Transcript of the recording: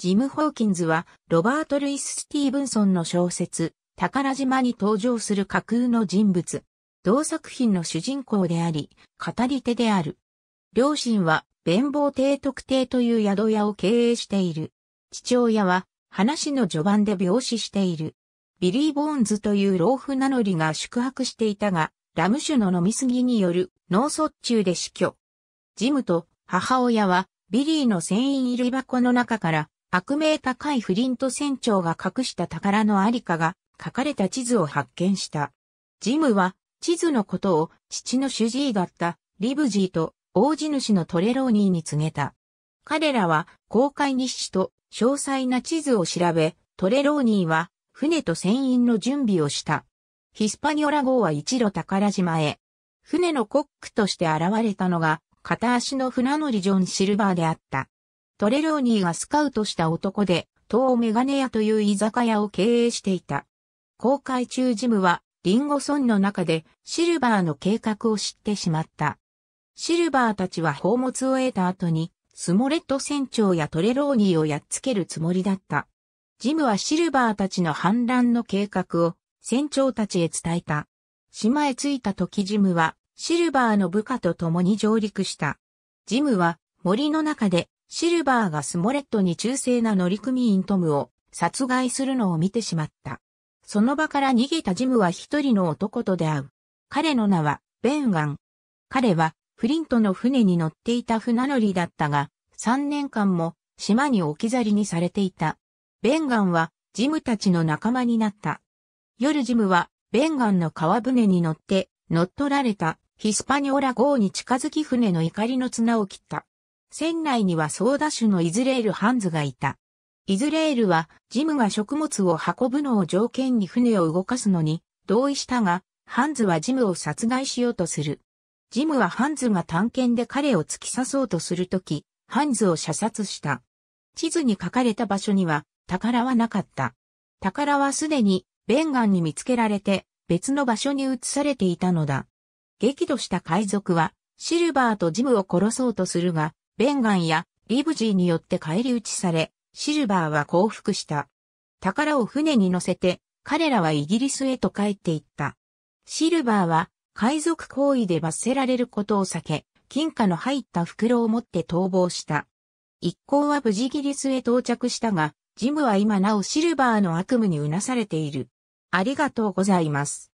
ジム・ホーキンズは、ロバート・ルイス・スティーブンソンの小説、宝島に登場する架空の人物。同作品の主人公であり、語り手である。両親は、弁坊帝特定という宿屋を経営している。父親は、話の序盤で病死している。ビリー・ボーンズという老夫名乗りが宿泊していたが、ラム酒の飲みすぎによる脳卒中で死去。ジムと母親はビリーの繊維入り箱の中から悪名高いフリント船長が隠した宝のありかが書かれた地図を発見した。ジムは地図のことを父の主治医だったリブジーと王子主のトレローニーに告げた。彼らは公開日誌と詳細な地図を調べ、トレローニーは船と船員の準備をした。ヒスパニョラ号は一路宝島へ。船のコックとして現れたのが片足の船乗りジョン・シルバーであった。トレローニーがスカウトした男で、東メガネ屋という居酒屋を経営していた。公開中ジムは、リンゴ村の中でシルバーの計画を知ってしまった。シルバーたちは宝物を得た後に、スモレット船長やトレローニーをやっつけるつもりだった。ジムはシルバーたちの反乱の計画を船長たちへ伝えた。島へ着いた時ジムはシルバーの部下と共に上陸した。ジムは森の中でシルバーがスモレットに忠誠な乗組員トムを殺害するのを見てしまった。その場から逃げたジムは一人の男と出会う。彼の名は、ベンガン。彼は、フリントの船に乗っていた船乗りだったが、3年間も島に置き去りにされていた。ベンガンは、ジムたちの仲間になった。夜ジムは、ベンガンの川船に乗って、乗っ取られた、ヒスパニオラ号に近づき船の怒りの綱を切った。船内にはソーダのイズレールハンズがいた。イズレールは、ジムが食物を運ぶのを条件に船を動かすのに、同意したが、ハンズはジムを殺害しようとする。ジムはハンズが探検で彼を突き刺そうとするとき、ハンズを射殺した。地図に書かれた場所には、宝はなかった。宝はすでに、ベンガンに見つけられて、別の場所に移されていたのだ。激怒した海賊は、シルバーとジムを殺そうとするが、ベンガンやリブジーによって返り討ちされ、シルバーは降伏した。宝を船に乗せて、彼らはイギリスへと帰っていった。シルバーは、海賊行為で罰せられることを避け、金貨の入った袋を持って逃亡した。一行は無事イギリスへ到着したが、ジムは今なおシルバーの悪夢にうなされている。ありがとうございます。